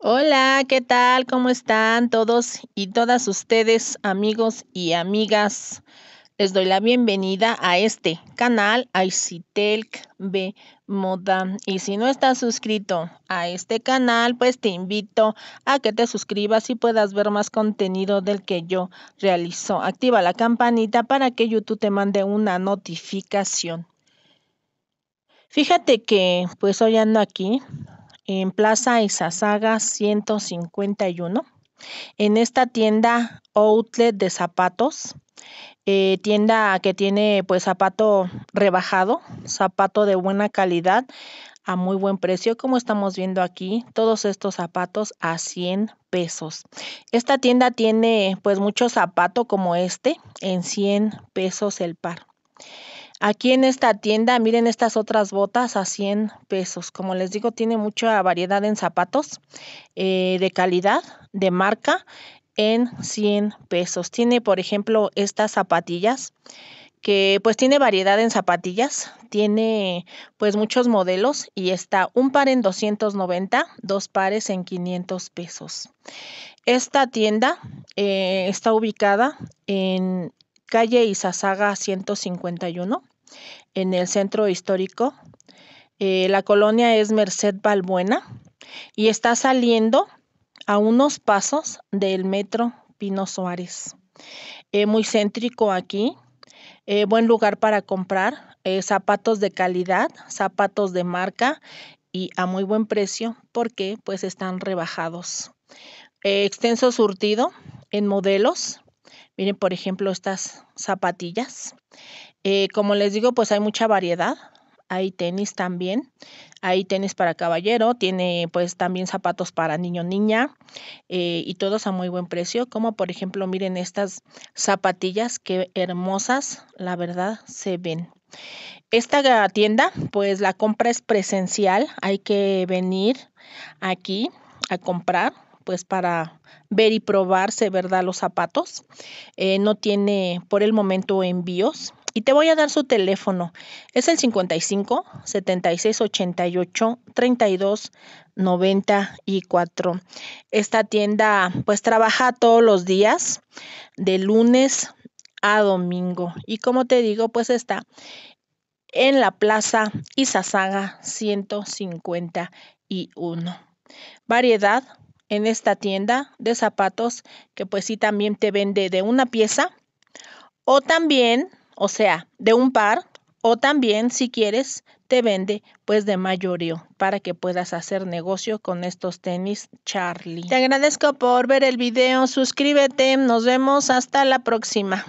Hola, ¿qué tal? ¿Cómo están todos y todas ustedes, amigos y amigas? Les doy la bienvenida a este canal, ICTELC B Moda. Y si no estás suscrito a este canal, pues te invito a que te suscribas y puedas ver más contenido del que yo realizo. Activa la campanita para que YouTube te mande una notificación. Fíjate que pues hoy ando aquí en Plaza Izazaga 151. En esta tienda outlet de zapatos, eh, tienda que tiene pues zapato rebajado, zapato de buena calidad a muy buen precio, como estamos viendo aquí, todos estos zapatos a 100 pesos. Esta tienda tiene pues mucho zapato como este en 100 pesos el par. Aquí en esta tienda, miren estas otras botas a 100 pesos. Como les digo, tiene mucha variedad en zapatos eh, de calidad, de marca, en 100 pesos. Tiene, por ejemplo, estas zapatillas que pues tiene variedad en zapatillas, tiene pues muchos modelos y está un par en 290, dos pares en 500 pesos. Esta tienda eh, está ubicada en calle Izazaga 151, en el centro histórico. Eh, la colonia es Merced Balbuena y está saliendo a unos pasos del metro Pino Suárez. Eh, muy céntrico aquí, eh, buen lugar para comprar zapatos de calidad, zapatos de marca y a muy buen precio porque pues están rebajados. extenso surtido en modelos, Miren, por ejemplo, estas zapatillas. Eh, como les digo, pues hay mucha variedad. Hay tenis también, hay tenis para caballero, tiene pues también zapatos para niño niña eh, y todos a muy buen precio, como por ejemplo miren estas zapatillas, que hermosas, la verdad se ven. Esta tienda, pues la compra es presencial, hay que venir aquí a comprar pues para ver y probarse, ¿verdad? Los zapatos. Eh, no tiene por el momento envíos. Y te voy a dar su teléfono. Es el 55 76 88 32 94. Esta tienda pues trabaja todos los días, de lunes a domingo. Y como te digo, pues está en la Plaza Isazaga 151. Variedad en esta tienda de zapatos que pues sí también te vende de una pieza o también, o sea, de un par o también si quieres te vende pues de mayorío para que puedas hacer negocio con estos tenis Charlie. Te agradezco por ver el video, suscríbete, nos vemos hasta la próxima.